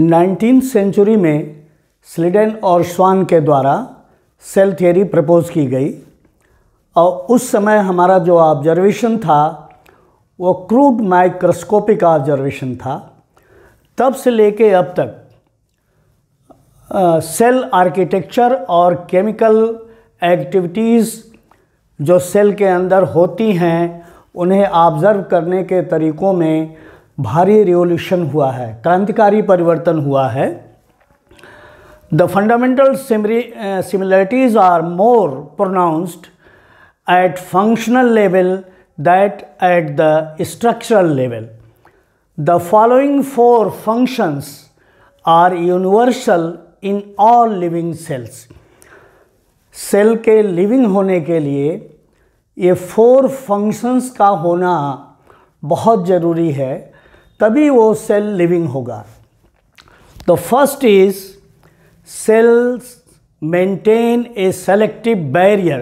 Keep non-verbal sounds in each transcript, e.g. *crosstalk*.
Nineteen century में स्लिडन और श्वान के द्वारा सेल थियरी प्रपोज की गई और उस समय हमारा जो ऑब्जर्वेशन था वो क्रूड माइक्रोस्कोपिक ऑब्जर्वेशन था तब से लेके अब तक आ, सेल आर्किटेक्चर और केमिकल एक्टिविटीज़ जो सेल के अंदर होती हैं उन्हें ऑब्ज़र्व करने के तरीक़ों में भारी रिवोल्यूशन हुआ है क्रांतिकारी परिवर्तन हुआ है the fundamental similarities are more pronounced at functional level that at the structural level the following four functions are universal in all living cells cell के लिविंग होने के लिए ये फोर फंक्शंस का होना बहुत ज़रूरी है तभी वो सेल लिविंग होगा तो first is cells maintain a selective barrier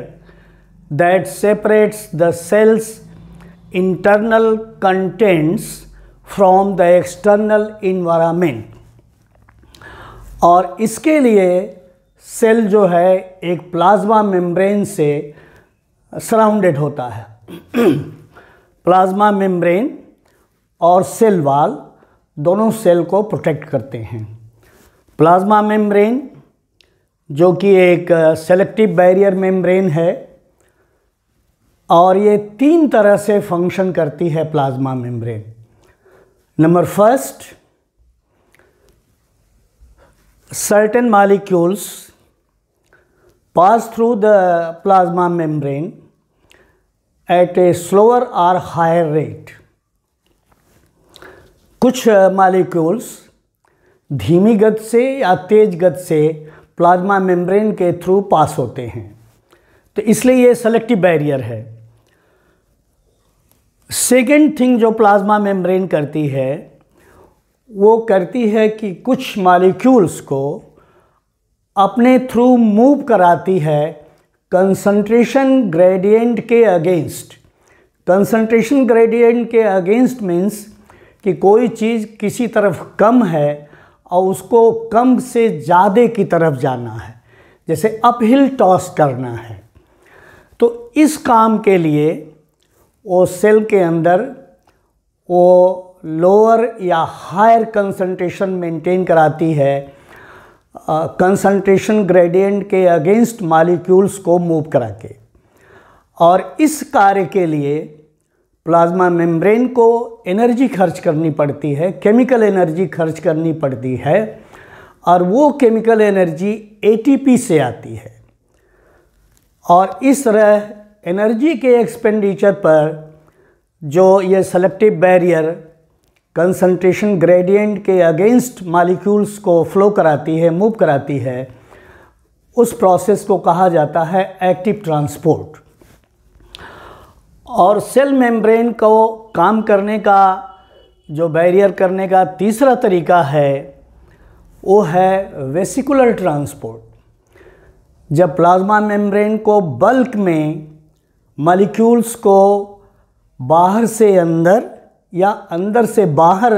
that separates the cell's internal contents from the external environment और इसके लिए सेल जो है एक प्लाज्मा मेम्ब्रेन से सराउंडेड होता है प्लाज्मा *clears throat* मेम्ब्रेन और सेल वाल दोनों सेल को प्रोटेक्ट करते हैं प्लाज्मा मेम्ब्रेन जो कि एक सेलेक्टिव बैरियर मेम्ब्रेन है और ये तीन तरह से फंक्शन करती है plasma membrane number first certain molecules pass through the plasma membrane at a slower or higher rate कुछ मालिक्यूल्स धीमी गत से या तेज गत से प्लाज्मा मेम्ब्रेन के थ्रू पास होते हैं तो इसलिए ये सेलेक्टिव बैरियर है सेकेंड थिंग जो प्लाज्मा मेम्ब्रेन करती है वो करती है कि कुछ मालिक्यूल्स को अपने थ्रू मूव कराती है कंसंट्रेशन ग्रेडियंट के अगेंस्ट कंसंट्रेशन ग्रेडियंट के अगेंस्ट मीन्स कि कोई चीज़ किसी तरफ कम है और उसको कम से ज़्यादा की तरफ जाना है जैसे अपहिल टॉस करना है तो इस काम के लिए वो सेल के अंदर वो लोअर या हायर कंसंट्रेशन मेंटेन कराती है कंसंट्रेशन ग्रेडियंट के अगेंस्ट मालिक्यूल्स को मूव करा के और इस कार्य के लिए प्लाज्मा मेम्ब्रेन को एनर्जी खर्च करनी पड़ती है केमिकल एनर्जी खर्च करनी पड़ती है और वो केमिकल एनर्जी एटीपी से आती है और इस तरह एनर्जी के एक्सपेंडिचर पर जो ये सेलेक्टिव बैरियर कंसंट्रेशन ग्रेडियंट के अगेंस्ट मालिक्यूल्स को फ्लो कराती है मूव कराती है उस प्रोसेस को कहा जाता है एक्टिव ट्रांसपोर्ट और सेल मेम्ब्रेन को काम करने का जो बैरियर करने का तीसरा तरीका है वो है वेसिकुलर ट्रांसपोर्ट जब प्लाज्मा मेम्ब्रेन को बल्क में मालिक्यूल्स को बाहर से अंदर या अंदर से बाहर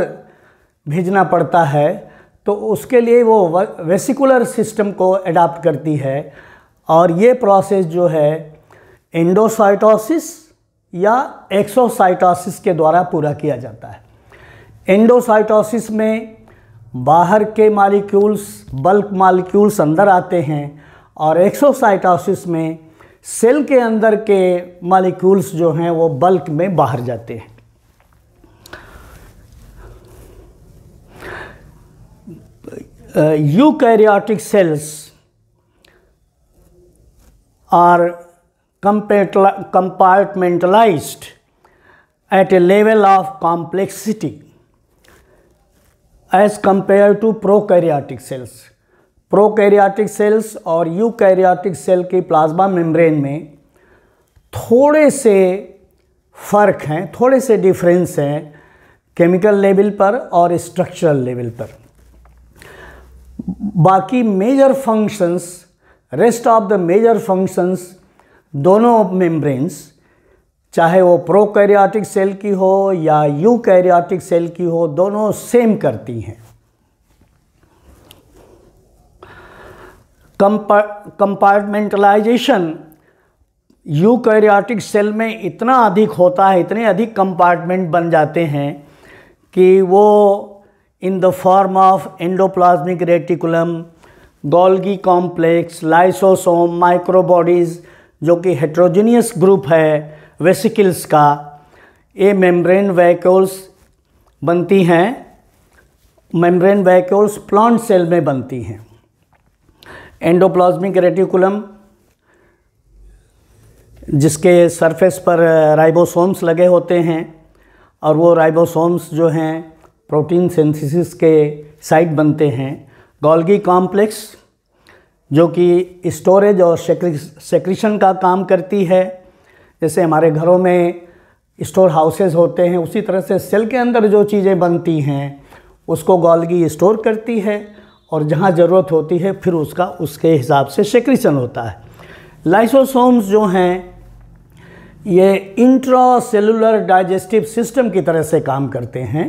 भेजना पड़ता है तो उसके लिए वो वेसिकुलर सिस्टम को अडाप्ट करती है और ये प्रोसेस जो है एंडोसाइटोसिस या एक्सोसाइटोसिस के द्वारा पूरा किया जाता है एंडोसाइटोसिस में बाहर के मालिक्यूल्स बल्क मालिक्यूल्स अंदर आते हैं और एक्सोसाइटोसिस में सेल के अंदर के मालिक्यूल्स जो हैं वो बल्क में बाहर जाते हैं eukaryotic cells are at a level of complexity as compare to prokaryotic cells prokaryotic cells और यू कैरियाटिक सेल के प्लाज्मा मेम्ब्रेन में थोड़े से फ़र्क हैं थोड़े से डिफरेंस हैं केमिकल लेवल पर और स्ट्रक्चरल लेवल पर बाकी major functions rest of the major functions दोनों मेम्ब्रेन्स चाहे वो प्रोकैरियोटिक सेल की हो या यूकैरियोटिक सेल की हो दोनों सेम करती हैं कंपार्टमेंटलाइजेशन यूकैरियोटिक सेल में इतना अधिक होता है इतने अधिक कंपार्टमेंट बन जाते हैं कि वो in the form of endoplasmic reticulum Golgi complex lysosome microbodies जो कि हेट्रोजीनियस ग्रुप है वेसिकल्स का ये मेम्ब्रेन वैक्यूल्स बनती हैं मेम्ब्रेन वैक्यूल्स प्लांट सेल में बनती हैं एंडोप्लाज्मिक रेटिकुलम जिसके सरफेस पर राइबोसोम्स लगे होते हैं और वो राइबोसोम्स जो हैं प्रोटीन सिंथेसिस के साइट बनते हैं गोल्गी कॉम्प्लेक्स जो कि स्टोरेज और सेक्रीशन का काम करती है जैसे हमारे घरों में स्टोर हाउसेज होते हैं उसी तरह से सेल के अंदर जो चीज़ें बनती हैं उसको गोल्गी स्टोर करती है और जहाँ ज़रूरत होती है फिर उसका उसके हिसाब से सेक्रीशन होता है लाइसोसोम्स जो हैं ये इंट्रा सेलुलर डाइजेस्टिव सिस्टम की तरह से काम करते हैं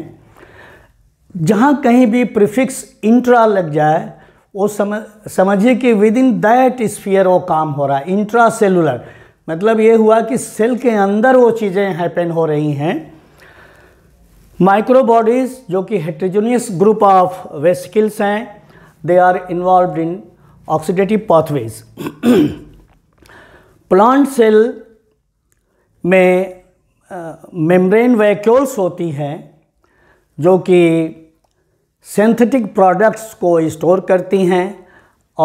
जहाँ कहीं भी प्रिफिक्स इंट्रा लग जाए वो समझ समझिए कि विद इन दैट स्फियर वो काम हो रहा है इंट्रा सेलुलर मतलब ये हुआ कि सेल के अंदर वो चीज़ें हैपन हो रही हैं माइक्रोबॉडीज़ जो कि हेट्रोजोनियस ग्रुप ऑफ वेसिकल्स हैं they are involve in oxidative pathways plant cell में मेम्ब्रेन वैक्यूल्स होती हैं जो कि सिंथेटिक प्रोडक्ट्स को स्टोर करती हैं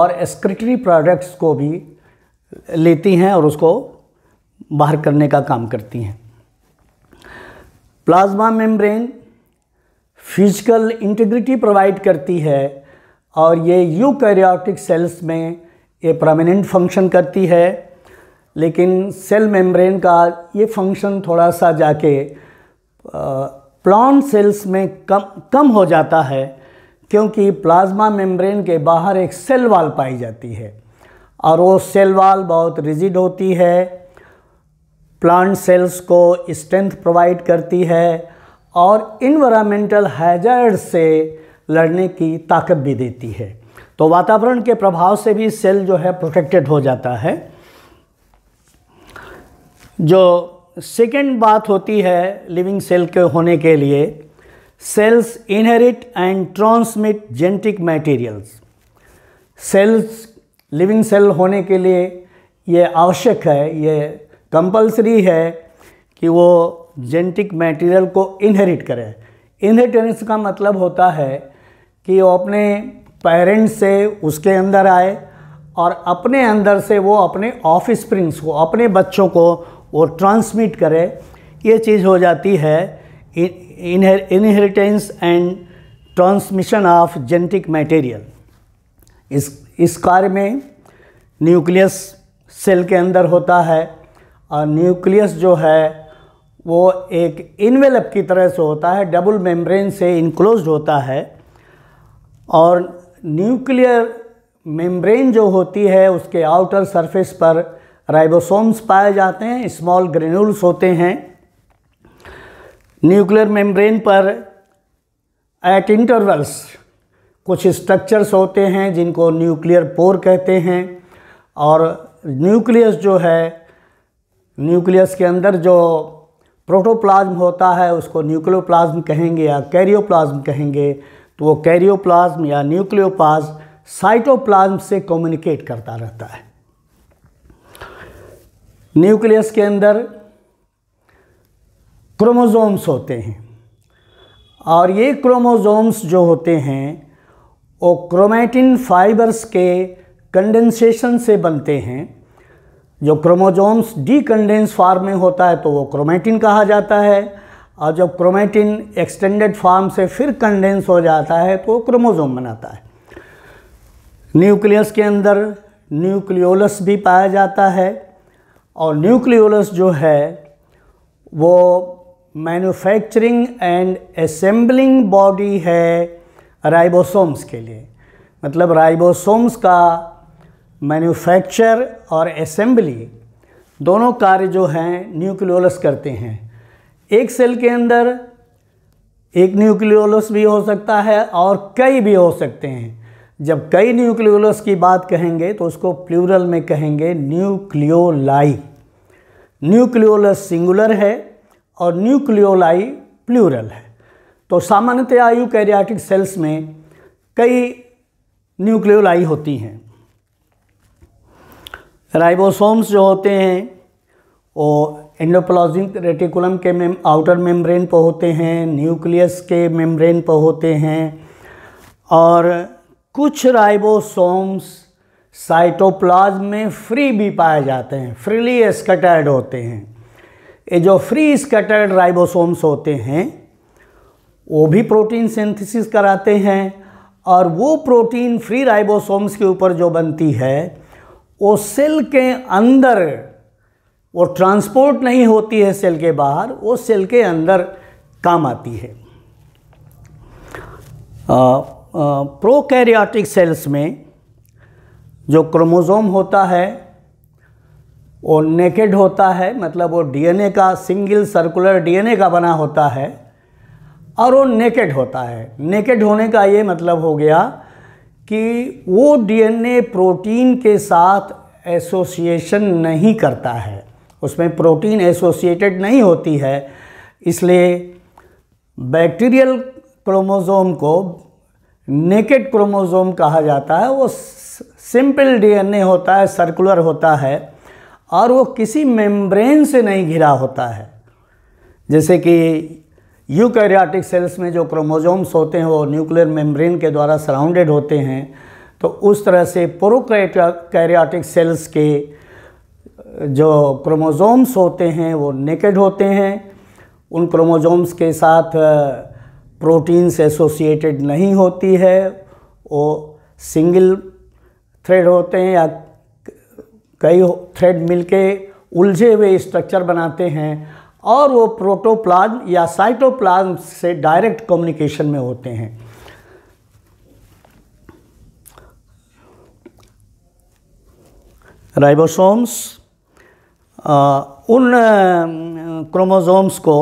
और एक्सक्रिटरी प्रोडक्ट्स को भी लेती हैं और उसको बाहर करने का काम करती हैं plasma membrane physical integrity provide करती है और ये यूकैरियोटिक सेल्स में ये प्रमिनेंट फंक्शन करती है लेकिन सेल मेम्ब्रेन का ये फंक्शन थोड़ा सा जाके प्लान सेल्स में कम कम हो जाता है क्योंकि प्लाज्मा मेम्ब्रेन के बाहर एक सेल वाल पाई जाती है और वो सेल वाल बहुत रिजिड होती है प्लांट सेल्स को स्ट्रेंथ प्रोवाइड करती है और इन्वायरमेंटल हैजर्ड से लड़ने की ताकत भी देती है तो वातावरण के प्रभाव से भी सेल जो है प्रोटेक्टेड हो जाता है जो सेकेंड बात होती है लिविंग सेल के होने के लिए cells inherit and transmit genetic materials cells living cell होने के लिए ये आवश्यक है ये कंपलसरी है कि वो जेनेटिक मटेरियल को इनहेरिट करें इनहेरिटेंस का मतलब होता है कि वो अपने पेरेंट्स से उसके अंदर आए और अपने अंदर से वो अपने ऑफ स्प्रिंग्स को अपने बच्चों को वो ट्रांसमिट करे ये चीज़ हो जाती है inheritance and transmission of genetic material इस इस कार्य में न्यूक्लियस सेल के अंदर होता है और न्यूक्लियस जो है वो एक इनवेलप की तरह से होता है डबल मेम्ब्रेन से इनक्लोज होता है और न्यूक्लियर मेम्ब्रेन जो होती है उसके आउटर सरफेस पर राइबोसोम्स पाए जाते हैं स्मॉल ग्रेनुल्स होते हैं न्यूक्लियर मेम्ब्रेन पर एट इंटरवल्स कुछ स्ट्रक्चर्स होते हैं जिनको न्यूक्लियर पोर कहते हैं और न्यूक्लियस जो है न्यूक्लियस के अंदर जो प्रोटोप्लाज्म होता है उसको न्यूक्लियोप्लाज्म कहेंगे या कैरियोप्लाज्म कहेंगे तो वो कैरियोप्लाज्म या न्यूक्लियोप्लाज्म साइटोप्लाज्म से कम्युनिकेट करता रहता है न्यूक्लियस के अंदर क्रोमोज़ोम्स होते हैं और ये क्रोमोज़ोम्स जो होते हैं वो क्रोमैटिन फाइबर्स के कंडेंसेशन से बनते हैं जो क्रोमोज़ोम्स डीकंडेंस फार्म में होता है तो वो क्रोमेटिन कहा जाता है और जब क्रोमैटिन एक्सटेंडेड फार्म से फिर कंडेंस हो जाता है तो वो क्रोमोज़ोम बनाता है न्यूक्लियस के अंदर न्यूक्लियोलस भी पाया जाता है और न्यूक्लियोलस जो है वो मैन्युफैक्चरिंग एंड असेंबलिंग बॉडी है राइबोसोम्स के लिए मतलब राइबोसोम्स का मैन्युफैक्चर और असेंबली दोनों कार्य जो हैं न्यूक्लियोलस करते हैं एक सेल के अंदर एक न्यूक्लियोलस भी हो सकता है और कई भी हो सकते हैं जब कई न्यूक्लियोलस की बात कहेंगे तो उसको प्लूरल में कहेंगे न्यूक्लियोलाई न्यूक्लियोलस सिंगुलर है और न्यूक्लियोलाई प्लूरल है तो सामान्यतया कैरियाटिक सेल्स में कई न्यूक्लियोलाई होती हैं राइबोसोम्स जो होते हैं वो एंडोप्लाजिक रेटिकुलम के मेम आउटर मेम्ब्रेन पर होते हैं न्यूक्लियस के मेम्ब्रेन पर होते हैं और कुछ राइबोसोम्स साइटोप्लाज्म में फ्री भी पाए जाते हैं फ्रीली स्कटर्ड होते हैं ये जो फ्री स्कटर्ड राइबोसोम्स होते हैं वो भी प्रोटीन सिंथेसिस कराते हैं और वो प्रोटीन फ्री राइबोसोम्स के ऊपर जो बनती है वो सेल के अंदर वो ट्रांसपोर्ट नहीं होती है सेल के बाहर वो सेल के अंदर काम आती है प्रोकैरियोटिक सेल्स में जो क्रोमोज़ोम होता है वो नेकेड होता है मतलब वो डीएनए का सिंगल सर्कुलर डीएनए का बना होता है और वो नेकेड होता है नेकेड होने का ये मतलब हो गया कि वो डीएनए प्रोटीन के साथ एसोसिएशन नहीं करता है उसमें प्रोटीन एसोसिएटेड नहीं होती है इसलिए बैक्टीरियल क्रोमोज़ोम को नेकेड क्रोमोज़ोम कहा जाता है वो सिंपल डीएनए होता है सर्कुलर होता है और वो किसी मेम्ब्रेन से नहीं घिरा होता है जैसे कि यूकैरियोटिक सेल्स में जो क्रोमोजोम्स होते हैं वो न्यूक्लियर मेम्ब्रेन के द्वारा सराउंडेड होते हैं तो उस तरह से प्रोकैरियोटिक सेल्स के जो क्रोमोजोम्स होते हैं वो नेकेड होते हैं उन क्रोमोजोम्स के साथ प्रोटीन्स एसोसिएटेड नहीं होती है वो सिंगल थ्रेड होते हैं या कई थ्रेड मिलके उलझे हुए स्ट्रक्चर बनाते हैं और वो प्रोटोप्लाज्म या साइटोप्लाज्म से डायरेक्ट कम्युनिकेशन में होते हैं राइबोसोम्स उन क्रोमोसोम्स को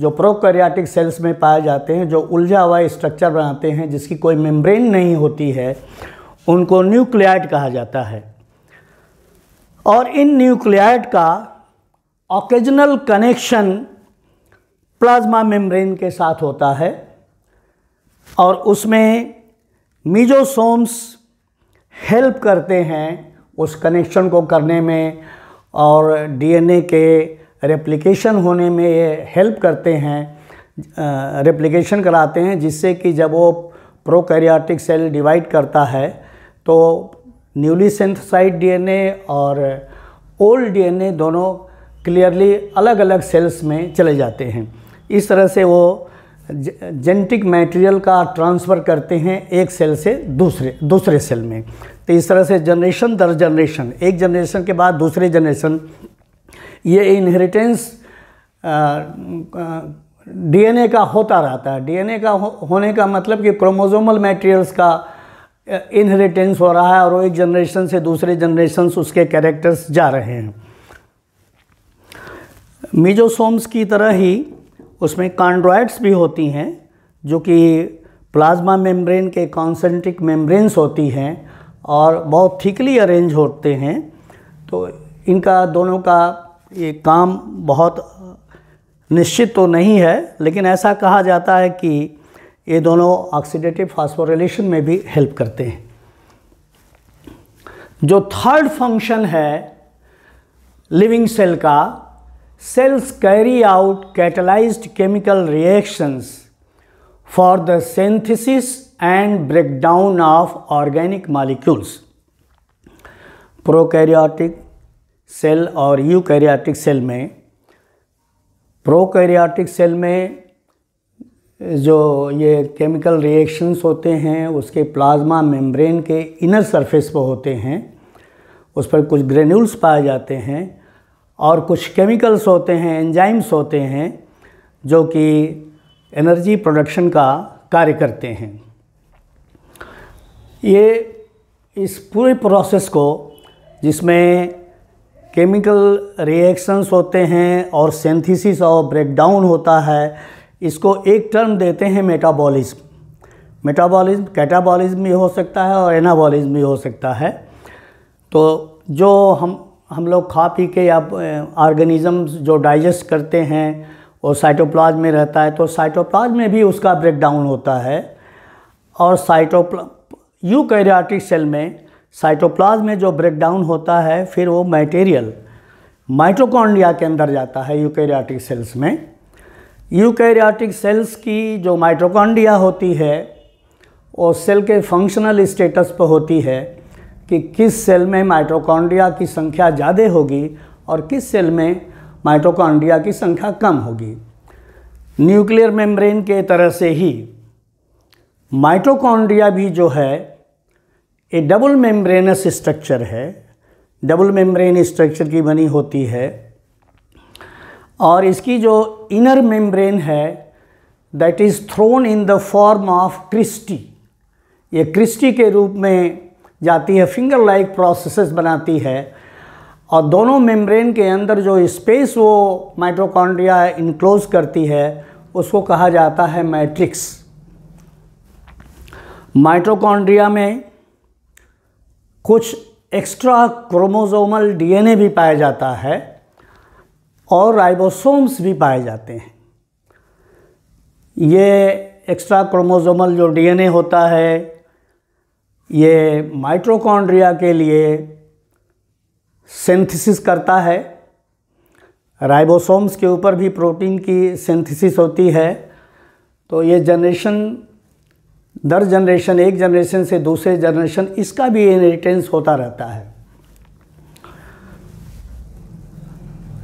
जो प्रोकैरियोटिक सेल्स में पाए जाते हैं जो उलझा हुआ स्ट्रक्चर बनाते हैं जिसकी कोई मेम्ब्रेन नहीं होती है उनको न्यूक्लियाइड कहा जाता है और इन न्यूक्लियाइड का ऑकेजनल कनेक्शन प्लाज्मा मेम्ब्रेन के साथ होता है और उसमें मीजोसोम्स हेल्प करते हैं उस कनेक्शन को करने में और डीएनए के रेप्लिकेशन होने में ये हेल्प करते हैं रेप्लिकेशन कराते हैं जिससे कि जब वो प्रोकैरियोटिक सेल डिवाइड करता है तो न्यूली सेंथसाइड डीएनए और ओल्ड डीएनए दोनों क्लियरली अलग अलग सेल्स में चले जाते हैं इस तरह से वो जेनेटिक मटेरियल का ट्रांसफ़र करते हैं एक सेल से दूसरे दूसरे सेल में तो इस तरह से जनरेशन दर जनरेशन एक जनरेशन के बाद दूसरे जनरेशन ये इनहेरिटेंस डीएनए का होता रहता है डीएनए का हो, होने का मतलब कि क्रोमोजोमल मटेरियल्स का इनहेरिटेंस हो रहा है और वो एक जनरेशन से दूसरे जनरेशन उसके कैरेक्टर्स जा रहे हैं मीजोसोम्स की तरह ही उसमें कॉन्ड्रॉयड्स भी होती हैं जो कि प्लाज्मा मेम्ब्रेन के कॉन्सेंट्रिक मेम्ब्रेन्स होती हैं और बहुत थिकली अरेंज होते हैं तो इनका दोनों का ये काम बहुत निश्चित तो नहीं है लेकिन ऐसा कहा जाता है कि ये दोनों ऑक्सीडेटिव फास्फोरिलेशन में भी हेल्प करते हैं जो थर्ड फंक्शन है लिविंग सेल का cells carry out catalysed chemical reactions for the synthesis and breakdown of organic molecules prokaryotic cell और यूकैरियोटिक सेल में प्रोकैरियोटिक सेल में जो ये केमिकल रिएक्शंस होते हैं उसके प्लाज्मा मेम्ब्रेन के इनर सरफेस पर होते हैं उस पर कुछ ग्रेन्यूल्स पाए जाते हैं और कुछ केमिकल्स होते हैं एंजाइम्स होते हैं जो कि एनर्जी प्रोडक्शन का कार्य करते हैं ये इस पूरे प्रोसेस को जिसमें केमिकल रिएक्शंस होते हैं और सेंथिसिस और ब्रेकडाउन होता है इसको एक टर्म देते हैं मेटाबॉलिज्म मेटाबॉलिज्म कैटाबॉलिज्म भी हो सकता है और एनाबॉलिज्म भी हो सकता है तो जो हम हम लोग खा पी के या ऑर्गेनिज़म्स जो डाइजेस्ट करते हैं और साइटोप्लाज में रहता है तो साइटोप्लाज में भी उसका ब्रेकडाउन होता है और साइटोप्ला यूकैरियोटिक सेल में साइटोप्लाज में जो ब्रेकडाउन होता है फिर वो मटेरियल माइटोकॉन्ड्रिया के अंदर जाता है यूकैरियोटिक सेल्स में यूकैरियोटिक सेल्स की जो माइट्रोकॉन्डिया होती है वो सेल के फंक्शनल स्टेटस पर होती है कि किस सेल में माइट्रोकॉन्डिया की संख्या ज़्यादा होगी और किस सेल में माइट्रोकॉन्डिया की संख्या कम होगी न्यूक्लियर मेम्ब्रेन के तरह से ही माइट्रोकॉन्ड्रिया भी जो है ये डबल मेम्ब्रेनस स्ट्रक्चर है डबल मेम्ब्रेन स्ट्रक्चर की बनी होती है और इसकी जो इनर मेम्ब्रेन है that is thrown in the form of cristae ये क्रिस्टी के रूप में जाती है फिंगर लाइक प्रोसेसेस बनाती है और दोनों मेम्ब्रेन के अंदर जो स्पेस वो माइट्रोकॉन्ड्रिया इनक्लोज करती है उसको कहा जाता है मैट्रिक्स माइट्रोकॉन्ड्रिया में कुछ एक्स्ट्रा क्रोमोसोमल डीएनए भी पाया जाता है और राइबोसोम्स भी पाए जाते हैं ये एक्स्ट्रा क्रोमोजोमल जो डीएनए होता है ये माइट्रोकॉन्ड्रिया के लिए सिंथेसिस करता है राइबोसोम्स के ऊपर भी प्रोटीन की सिंथेसिस होती है तो ये जनरेशन दर जनरेशन एक जनरेशन से दूसरे जनरेशन इसका भी इनहेरिटेंस होता रहता है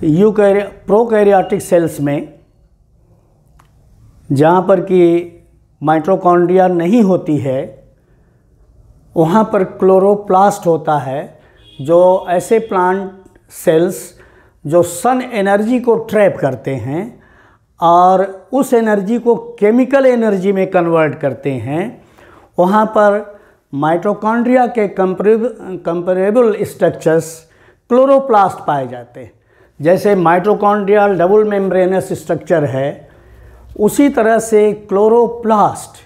यू प्रोकैरियोटिक सेल्स में जहाँ पर कि माइट्रोकॉन्ड्रिया नहीं होती है वहाँ पर क्लोरोप्लास्ट होता है जो ऐसे प्लांट सेल्स जो सन एनर्जी को ट्रैप करते हैं और उस एनर्जी को केमिकल एनर्जी में कन्वर्ट करते हैं वहाँ पर माइट्रोकॉन्ड्रिया के कंपरेबल स्ट्रक्चर्स क्लोरोप्लास्ट पाए जाते हैं जैसे माइट्रोकॉन्ड्रियल डबल मेम्ब्रेनस स्ट्रक्चर है उसी तरह से क्लोरोप्लास्ट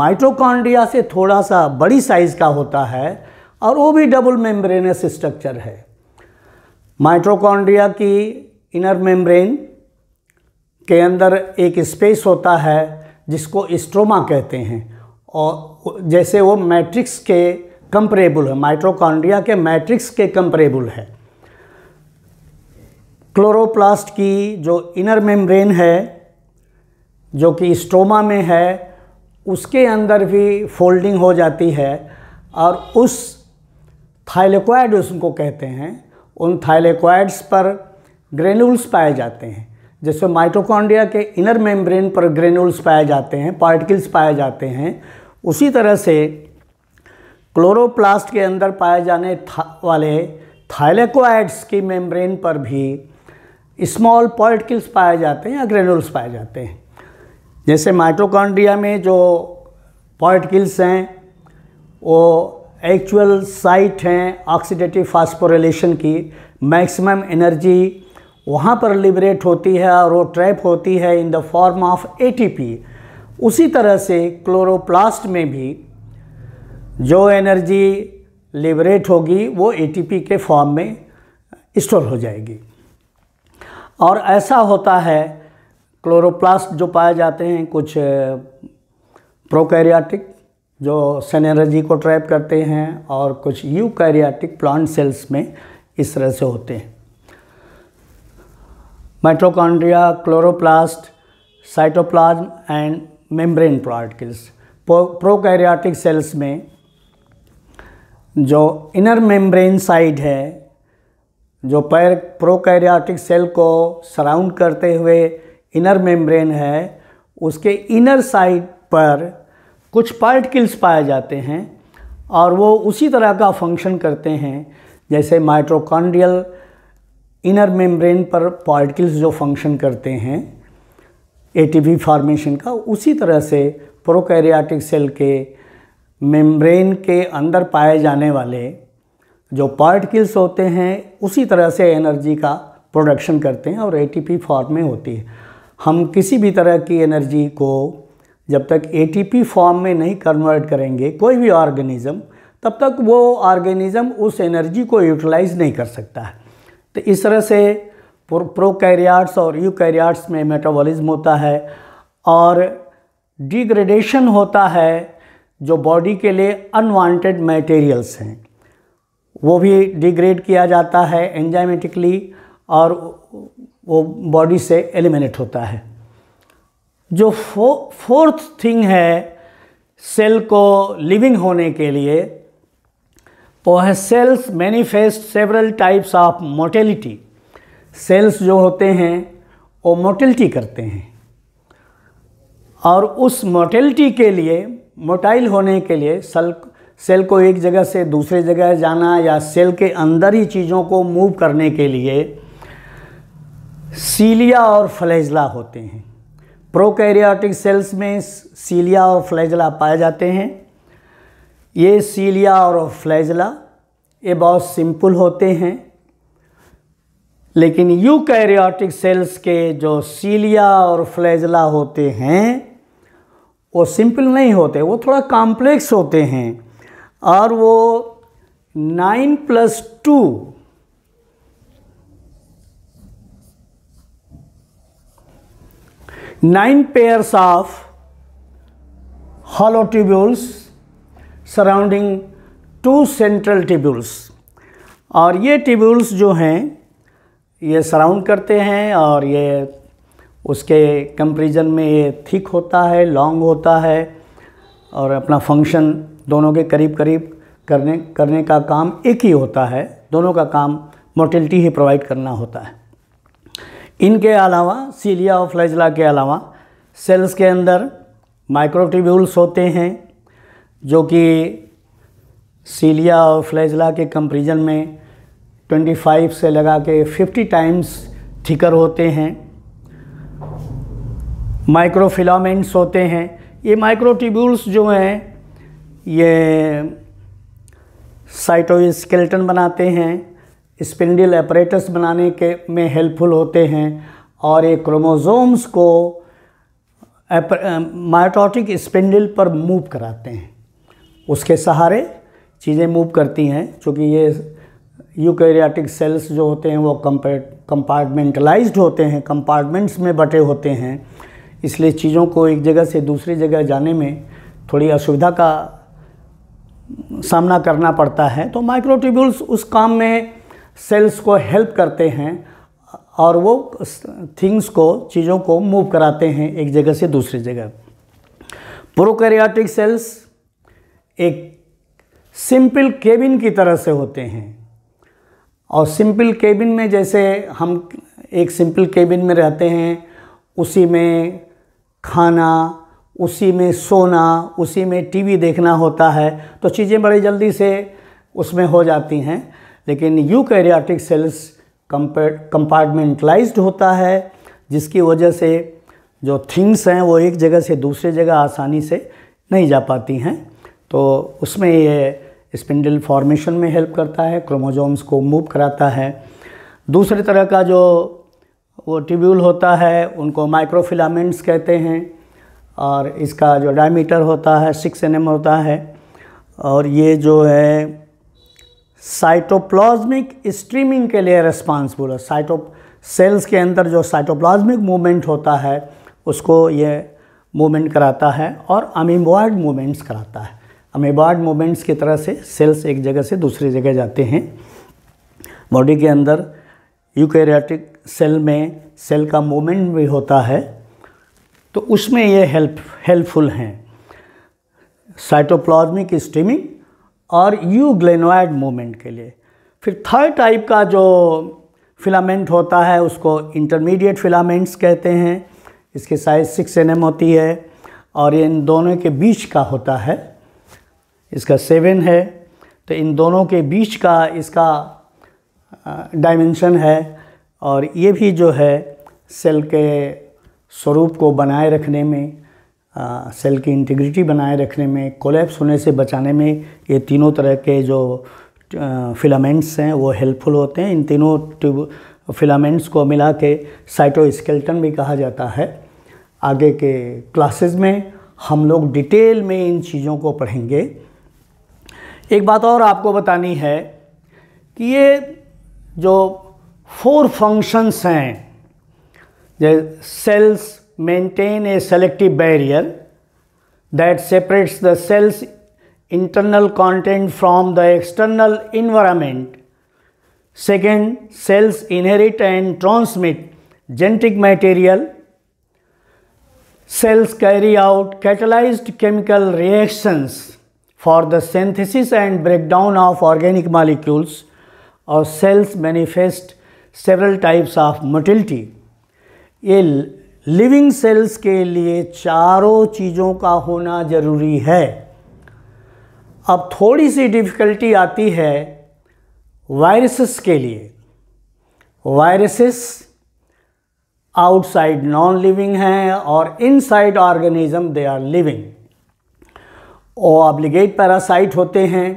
माइट्रोकॉन्ड्रिया से थोड़ा सा बड़ी साइज़ का होता है और वो भी डबल मेम्ब्रेनस स्ट्रक्चर है माइट्रोकॉन्ड्रिया की इनर मेम्ब्रेन के अंदर एक स्पेस होता है जिसको स्ट्रोमा कहते हैं और जैसे वो मैट्रिक्स के कंपरेबल है माइट्रोकॉन्ड्रिया के मैट्रिक्स के कंपरेबल है क्लोरोप्लास्ट की जो इनर मेम्ब्रेन है जो कि स्टोमा में है उसके अंदर भी फोल्डिंग हो जाती है और उस थाइलेक्वाइड उसको कहते हैं उन थाइलेक्वाइड्स पर ग्रेनुल्स पाए जाते हैं जैसे माइटोकॉन्ड्रिया के इनर मेम्ब्रेन पर ग्रेनुल्स पाए जाते हैं पार्टिकल्स पाए जाते हैं उसी तरह से क्लोरोप्लास्ट के अंदर पाए जाने था, वाले थाइलेक्वाइड्स की मेम्ब्रेन पर भी स्मॉल पॉलिटिकल्स पाए जाते हैं या ग्रेनुल्स पाए जाते हैं जैसे माइक्रोकॉन्ड्रिया में जो पॉलिटिकल्स हैं वो एक्चुअल साइट हैं ऑक्सीडेटिव फास्फोरेलेशन की मैक्सिमम एनर्जी वहाँ पर लिबरेट होती है और वो ट्रैप होती है in the form of ATP उसी तरह से क्लोरोप्लास्ट में भी जो एनर्जी लिबरेट होगी वो एटीपी के फॉर्म में स्टोर हो जाएगी और ऐसा होता है क्लोरोप्लास्ट जो पाए जाते हैं कुछ प्रोकैरियाटिक जो सन को ट्रैप करते हैं और कुछ यूकैरियाटिक प्लांट सेल्स में इस तरह से होते हैं mitochondria chloroplast cytoplasm and membrane particles prokaryotic cells में जो इनर मेम्ब्रेन साइड है जो पैर प्रोकैरियोटिक सेल को सराउंड करते हुए इनर मेम्ब्रेन है उसके इनर साइड पर कुछ पार्टिकल्स पाए जाते हैं और वो उसी तरह का फंक्शन करते हैं जैसे माइट्रोकॉन्ड्रियल इनर मेम्ब्रेन पर पार्टिकल्स जो फंक्शन करते हैं एटीपी फॉर्मेशन का उसी तरह से प्रोकैरियोटिक सेल के मेम्ब्रेन के अंदर पाए जाने वाले जो पार्टिकल्स होते हैं उसी तरह से एनर्जी का प्रोडक्शन करते हैं और एटीपी फॉर्म में होती है हम किसी भी तरह की एनर्जी को जब तक एटीपी फॉर्म में नहीं कन्वर्ट करेंगे कोई भी ऑर्गेनिज़म तब तक वो ऑर्गेनिज़म उस एनर्जी को यूटिलाइज नहीं कर सकता है तो इस तरह से प्रो प्रोकैरियाट्स और यूकैरियाट्स में मेटाबॉलिज्म होता है और डिग्रेडेशन होता है जो बॉडी के लिए अनवांटेड मटेरियल्स हैं वो भी डिग्रेड किया जाता है एंजाइमेटिकली और वो बॉडी से एलिमिनेट होता है जो फो फोर्थ थिंग है सेल को लिविंग होने के लिए वो है cells manifest several types of motility cells जो होते हैं वो मोटेलिटी करते हैं और उस मोटेलिटी के लिए मोटाइल होने के लिए सेल सेल को एक जगह से दूसरे जगह जाना या सेल के अंदर ही चीज़ों को मूव करने के लिए सीलिया और फ्लैजला होते हैं प्रोकैरियोटिक सेल्स में सीलिया और फ्लैजला पाए जाते हैं ये सीलिया और फ्लैजला ये बहुत सिंपल होते हैं लेकिन यूकैरियोटिक सेल्स के जो सीलिया और फ्लैजला होते हैं वो सिंपल नहीं होते वो थोड़ा कॉम्प्लेक्स होते हैं और वो nine plus two nine pairs of hollow tubules surrounding to central tubules और ये ट्यूब्यूल्स जो हैं ये सराउंड करते हैं और ये उसके कंपेरिजन में ये थिक होता है लॉन्ग होता है और अपना फंक्शन दोनों के करीब करीब करने करने का काम एक ही होता है दोनों का काम मोर्टिलिटी ही प्रोवाइड करना होता है इनके अलावा सीलिया और फ्लैजला के अलावा सेल्स के अंदर माइक्रोटिब्यूल्स होते हैं जो कि सीलिया और फ्लैजला के कंपेरिजन में 25 से लगा के 50 टाइम्स थिकर होते हैं माइक्रोफिलामेंट्स होते हैं ये माइक्रोटिब्यूल्स जो हैं ये साइटोस्केलेटन बनाते हैं स्पिंडल एपरेटस बनाने के में हेल्पफुल होते हैं और ये क्रोमोज़ोम्स को माइटोटिक स्पिंडल पर मूव कराते हैं उसके सहारे चीज़ें मूव करती हैं क्योंकि ये यूकैरियोटिक सेल्स जो होते हैं वो कंपार्टमेंटलाइज्ड होते हैं कंपार्टमेंट्स में बटे होते हैं इसलिए चीज़ों को एक जगह से दूसरी जगह जाने में थोड़ी असुविधा का सामना करना पड़ता है तो माइक्रोट्यूब्यूल्स उस काम में सेल्स को हेल्प करते हैं और वो थिंग्स को चीज़ों को मूव कराते हैं एक जगह से दूसरी जगह प्रोकैरियोटिक सेल्स एक सिंपल केबिन की तरह से होते हैं और सिंपल केबिन में जैसे हम एक सिंपल केबिन में रहते हैं उसी में खाना उसी में सोना उसी में टीवी देखना होता है तो चीज़ें बड़ी जल्दी से उसमें हो जाती हैं लेकिन यू कैरियाटिक सेल्स कंपार्टमेंटलाइज्ड होता है जिसकी वजह से जो थिंग्स हैं वो एक जगह से दूसरे जगह आसानी से नहीं जा पाती हैं तो उसमें ये स्पिंडल फॉर्मेशन में हेल्प करता है क्रोमोजोम्स को मूव कराता है दूसरे तरह का जो वो ट्यूब्यूल होता है उनको माइक्रोफिलामेंट्स कहते हैं और इसका जो डायमीटर होता है सिक्स एन होता है और ये जो है साइटोप्लाज्मिक स्ट्रीमिंग के लिए रिस्पांसिबल है साइटो सेल्स के अंदर जो साइटोप्लाज्मिक मूवमेंट होता है उसको ये मूवमेंट कराता है और अमीबॉयड मूवमेंट्स कराता है अमीबॉयड मूवमेंट्स की तरह से सेल्स एक जगह से दूसरी जगह जाते हैं बॉडी के अंदर यूकेरियाटिक सेल में सेल का मूवमेंट भी होता है तो उसमें ये हेल्प हेल्पफुल हैं साइटोप्लाज्मिक स्टीमिंग और यू ग्लेनोइड मूवमेंट के लिए फिर थर्ड टाइप का जो फिलामेंट होता है उसको इंटरमीडिएट फिलामेंट्स कहते हैं इसकी साइज़ सिक्स एन होती है और ये इन दोनों के बीच का होता है इसका सेवन है तो इन दोनों के बीच का इसका डायमेंशन है और ये भी जो है सेल के स्वरूप को बनाए रखने में आ, सेल की इंटीग्रिटी बनाए रखने में कोलेप्स होने से बचाने में ये तीनों तरह के जो फिलामेंट्स हैं वो हेल्पफुल होते हैं इन तीनों ट्यूब फिलामेंट्स को मिला के साइटोस्केल्टन भी कहा जाता है आगे के क्लासेस में हम लोग डिटेल में इन चीज़ों को पढ़ेंगे एक बात और आपको बतानी है कि ये जो फोर फंक्शंस हैं The cells maintain a selective barrier that separates the cell's internal content from the external environment. Second, cells inherit and transmit genetic material. Cells carry out catalyzed chemical reactions for the synthesis and breakdown of organic molecules. Or cells manifest several types of motility. ये living cells के लिए चारों चीज़ों का होना ज़रूरी है अब थोड़ी सी डिफ़िकल्टी आती है वायरसेस के लिए वायरसेस आउटसाइड नॉन लिविंग हैं और inside organism they are living और ऑब्लिगेट पैरासाइट होते हैं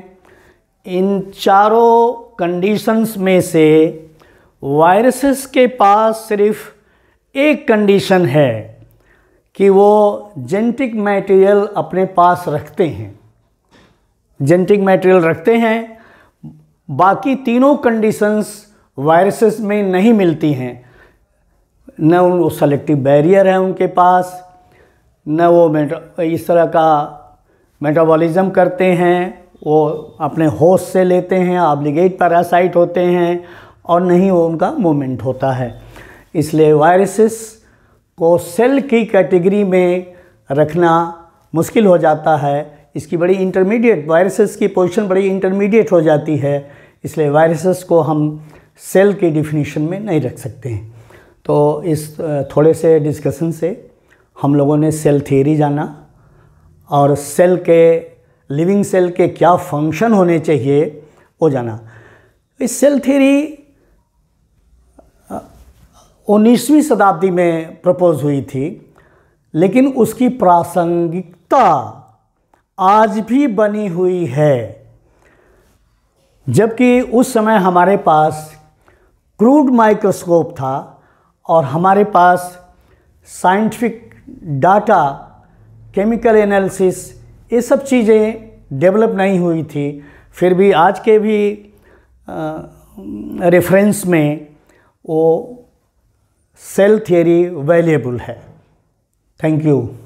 इन चारों कंडीशंस में से वायरसेस के पास सिर्फ एक कंडीशन है कि वो जेनेटिक मटेरियल अपने पास रखते हैं जेनेटिक मटेरियल रखते हैं बाकी तीनों कंडीशंस वायरसेस में नहीं मिलती हैं न उन सेलेक्टिव बैरियर है उनके पास न वो इस तरह का मेटाबॉलिज्म करते हैं वो अपने होश से लेते हैं ऑब्लिगेट पैरासाइट होते हैं और नहीं वो उनका मूवमेंट होता है इसलिए वायरसेस को सेल की कैटेगरी में रखना मुश्किल हो जाता है इसकी बड़ी इंटरमीडिएट वायरसेस की पोजीशन बड़ी इंटरमीडिएट हो जाती है इसलिए वायरसेस को हम सेल की डिफिनीशन में नहीं रख सकते हैं तो इस थोड़े से डिस्कशन से हम लोगों ने सेल थियरी जाना और सेल के लिविंग सेल के क्या फंक्शन होने चाहिए वो जाना इस सेल थियरी 19वीं शताब्दी में प्रपोज हुई थी लेकिन उसकी प्रासंगिकता आज भी बनी हुई है जबकि उस समय हमारे पास क्रूड माइक्रोस्कोप था और हमारे पास साइंटिफिक डाटा केमिकल एनालिसिस ये सब चीज़ें डेवलप नहीं हुई थी फिर भी आज के भी रेफरेंस में वो सेल थियरी वैल्यूएबल है थैंक यू